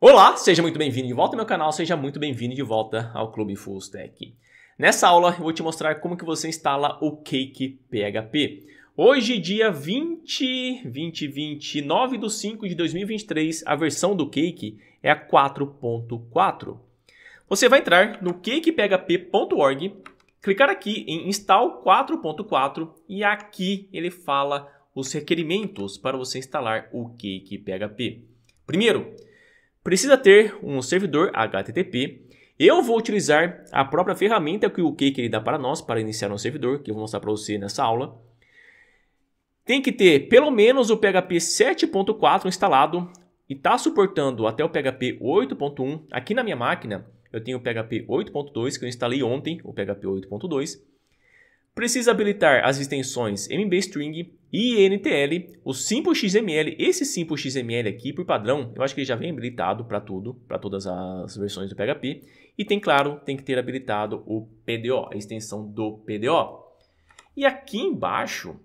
Olá, seja muito bem-vindo de volta ao meu canal, seja muito bem-vindo de volta ao Clube Full Stack. Nessa aula eu vou te mostrar como que você instala o Cake PHP. Hoje, dia 20, 20, 29 de 5 de 2023, a versão do Cake é a 4.4. Você vai entrar no cakephp.org, clicar aqui em Install 4.4 e aqui ele fala os requerimentos para você instalar o Cake PHP. Primeiro, precisa ter um servidor HTTP. Eu vou utilizar a própria ferramenta que o Cake ele dá para nós para iniciar um servidor, que eu vou mostrar para você nessa aula. Tem que ter pelo menos o PHP 7.4 instalado e está suportando até o PHP 8.1. Aqui na minha máquina eu tenho o PHP 8.2 que eu instalei ontem, o PHP 8.2. Precisa habilitar as extensões mbstring e ntl, o simple.xml, esse simple.xml aqui por padrão, eu acho que ele já vem habilitado para tudo, para todas as versões do PHP. E tem, claro, tem que ter habilitado o PDO, a extensão do PDO. E aqui embaixo,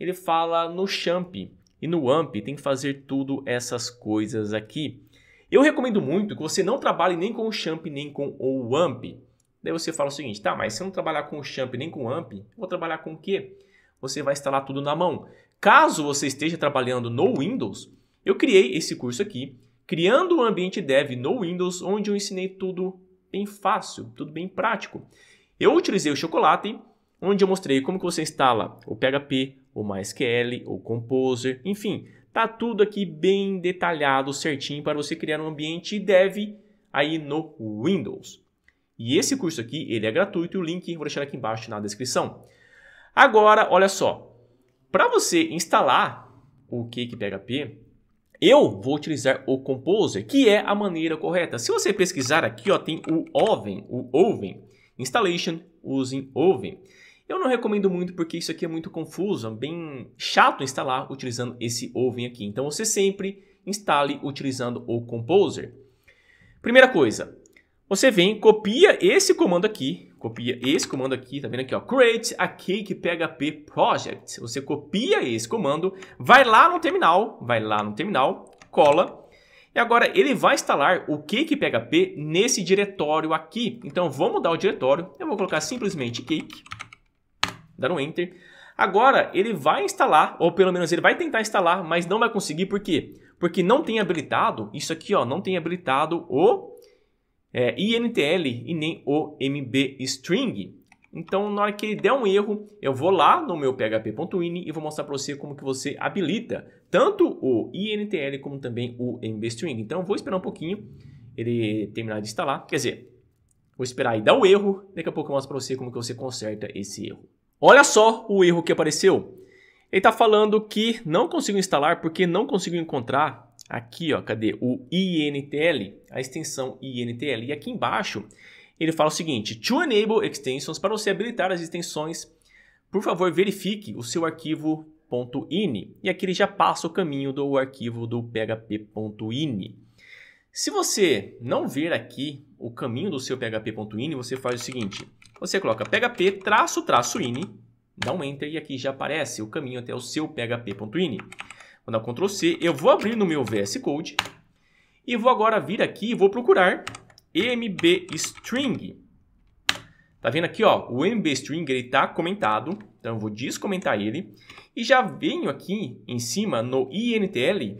ele fala no champ e no amp, tem que fazer tudo essas coisas aqui. Eu recomendo muito que você não trabalhe nem com o champ nem com o amp. Daí você fala o seguinte, tá, mas se eu não trabalhar com o champ nem com o amp, vou trabalhar com o quê? Você vai instalar tudo na mão. Caso você esteja trabalhando no Windows, eu criei esse curso aqui, criando um ambiente dev no Windows, onde eu ensinei tudo bem fácil, tudo bem prático. Eu utilizei o Chocolate, onde eu mostrei como que você instala o PHP, o MySQL, o Composer, enfim, tá tudo aqui bem detalhado, certinho para você criar um ambiente dev aí no Windows. E esse curso aqui, ele é gratuito e o link eu vou deixar aqui embaixo na descrição. Agora, olha só. Para você instalar o Cake PHP, eu vou utilizar o Composer, que é a maneira correta. Se você pesquisar aqui, ó, tem o Oven, o Oven, Installation using Oven. Eu não recomendo muito porque isso aqui é muito confuso, é bem chato instalar utilizando esse Oven aqui. Então você sempre instale utilizando o Composer. Primeira coisa, você vem, copia esse comando aqui, copia esse comando aqui, tá vendo aqui, ó, create a cake PHP project. Você copia esse comando, vai lá no terminal, vai lá no terminal, cola, e agora ele vai instalar o cake PHP nesse diretório aqui. Então vou mudar o diretório, eu vou colocar simplesmente cake, dar um enter. Agora ele vai instalar, ou pelo menos ele vai tentar instalar, mas não vai conseguir, por quê? Porque não tem habilitado, isso aqui ó, não tem habilitado o é, INTL e nem o mbstring. Então, na hora que ele der um erro, eu vou lá no meu php.ini e vou mostrar para você como que você habilita tanto o INTL como também o mbstring. Então, vou esperar um pouquinho ele terminar de instalar. Quer dizer, vou esperar aí dar o erro, daqui a pouco eu mostro para você como que você conserta esse erro. Olha só o erro que apareceu. Ele está falando que não consigo instalar porque não consigo encontrar Aqui, ó, cadê? O INTL, a extensão INTL. E aqui embaixo, ele fala o seguinte: To enable extensions, para você habilitar as extensões, por favor, verifique o seu arquivo .ini. E aqui ele já passa o caminho do arquivo do php.ini. Se você não ver aqui o caminho do seu php.ini, você faz o seguinte: você coloca php traço traço ini, dá um enter e aqui já aparece o caminho até o seu php.ini. Vou dar Ctrl C, eu vou abrir no meu VS Code e vou agora vir aqui e vou procurar MB String. Tá vendo aqui, ó, o String ele tá comentado, então eu vou descomentar ele e já venho aqui em cima no intl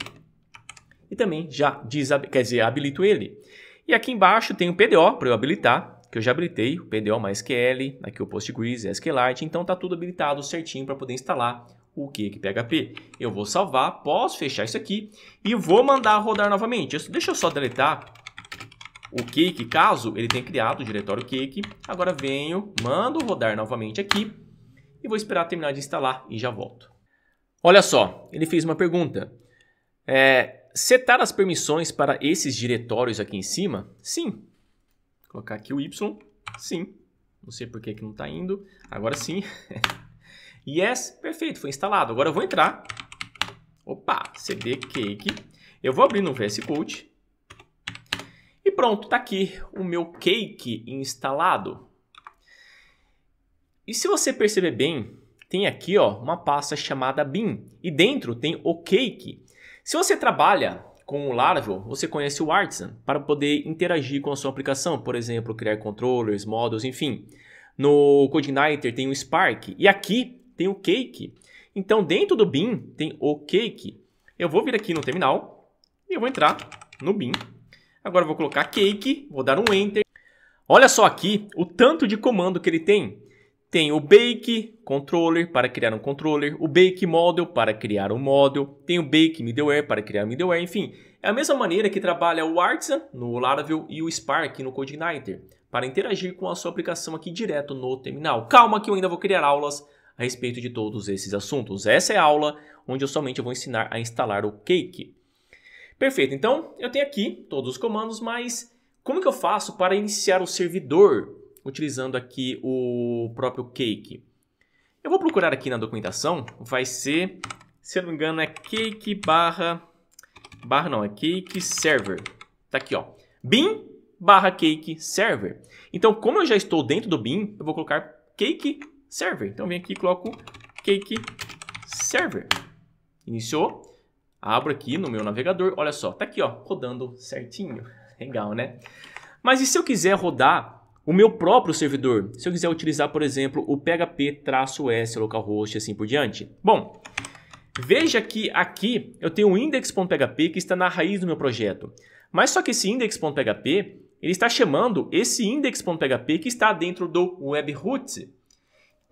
e também já desab... quer dizer, habilito ele. E aqui embaixo tem o PDO para eu habilitar, que eu já habilitei, o PDO mais QL, aqui o PostgreSQL, SQLite, então tá tudo habilitado certinho para poder instalar o que PHP. Eu vou salvar, posso fechar isso aqui e vou mandar rodar novamente. Deixa eu só deletar o cake, caso ele tenha criado o diretório cake. Agora venho, mando rodar novamente aqui e vou esperar terminar de instalar e já volto. Olha só, ele fez uma pergunta. É, setar as permissões para esses diretórios aqui em cima? Sim. Vou colocar aqui o Y, sim. Não sei por que, que não está indo. Agora sim. Yes, perfeito, foi instalado. Agora eu vou entrar. Opa, CD Cake. Eu vou abrir no VS Code. E pronto, está aqui o meu cake instalado. E se você perceber bem, tem aqui ó, uma pasta chamada bin e dentro tem o cake. Se você trabalha com o Laravel, você conhece o Artisan para poder interagir com a sua aplicação, por exemplo, criar controllers, models, enfim. No CodeIgniter tem o Spark e aqui tem o cake. Então, dentro do bin tem o cake. Eu vou vir aqui no terminal e eu vou entrar no bin. Agora eu vou colocar cake, vou dar um enter. Olha só aqui o tanto de comando que ele tem. Tem o bake controller para criar um controller, o bake model para criar um model, tem o bake middleware para criar um middleware, enfim. É a mesma maneira que trabalha o Artisan no Laravel e o Spark no CodeIgniter para interagir com a sua aplicação aqui direto no terminal. Calma que eu ainda vou criar aulas a respeito de todos esses assuntos. Essa é a aula onde eu somente vou ensinar a instalar o Cake. Perfeito, então eu tenho aqui todos os comandos, mas como que eu faço para iniciar o servidor utilizando aqui o próprio Cake? Eu vou procurar aqui na documentação, vai ser, se eu não me engano, é cake barra, barra não, é cake server. Tá aqui, ó, bin barra cake server. Então, como eu já estou dentro do bin, eu vou colocar cake server. Então vem aqui e coloco cake server. Iniciou. Abro aqui no meu navegador. Olha só, tá aqui ó, rodando certinho. Legal, né? Mas e se eu quiser rodar o meu próprio servidor, se eu quiser utilizar, por exemplo, o PHP-S localhost e assim por diante. Bom, veja que aqui eu tenho o index.php que está na raiz do meu projeto. Mas só que esse index.php, ele está chamando esse index.php que está dentro do WebRoot.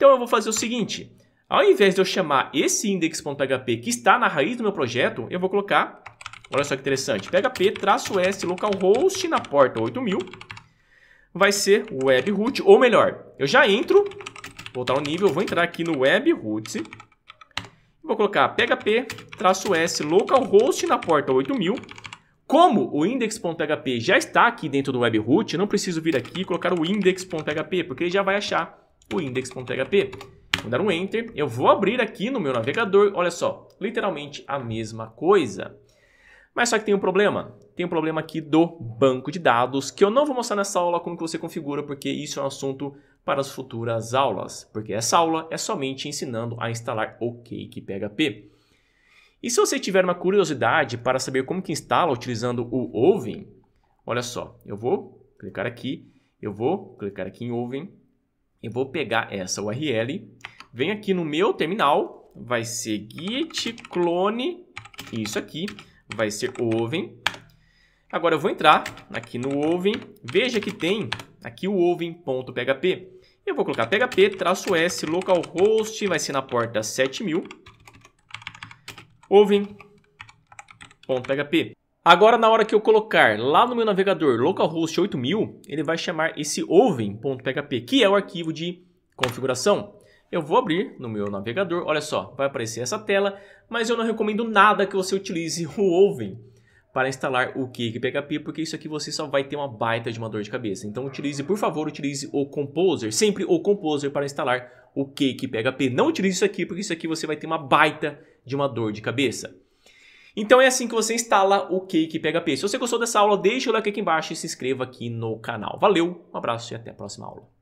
Então eu vou fazer o seguinte, ao invés de eu chamar esse index.php que está na raiz do meu projeto, eu vou colocar, olha só que interessante, php-s localhost na porta 8000, vai ser webroot, ou melhor, eu já entro, voltar ao nível, vou entrar aqui no webroot, vou colocar php-s localhost na porta 8000, como o index.php já está aqui dentro do webroot, eu não preciso vir aqui e colocar o index.php, porque ele já vai achar o index.php. Vou dar um Enter, eu vou abrir aqui no meu navegador, olha só, literalmente a mesma coisa. Mas só que tem um problema, tem um problema aqui do banco de dados, que eu não vou mostrar nessa aula como que você configura, porque isso é um assunto para as futuras aulas, porque essa aula é somente ensinando a instalar o Cake PHP. E se você tiver uma curiosidade para saber como que instala utilizando o Oven, olha só, eu vou clicar aqui, eu vou clicar aqui em Oven, eu vou pegar essa URL, vem aqui no meu terminal, vai ser git clone, isso aqui, vai ser oven. Agora eu vou entrar aqui no oven, veja que tem aqui o oven.php. Eu vou colocar php, s, localhost, vai ser na porta 7000, oven.php. Agora, na hora que eu colocar lá no meu navegador localhost 8000, ele vai chamar esse oven.php, que é o arquivo de configuração. Eu vou abrir no meu navegador, olha só, vai aparecer essa tela, mas eu não recomendo nada que você utilize o oven para instalar o cakephp porque isso aqui você só vai ter uma baita de uma dor de cabeça. Então utilize, por favor, utilize o Composer, sempre o Composer para instalar o cakephp. Não utilize isso aqui, porque isso aqui você vai ter uma baita de uma dor de cabeça. Então é assim que você instala o Cake PHP. Se você gostou dessa aula, deixa o like aqui embaixo e se inscreva aqui no canal. Valeu, um abraço e até a próxima aula.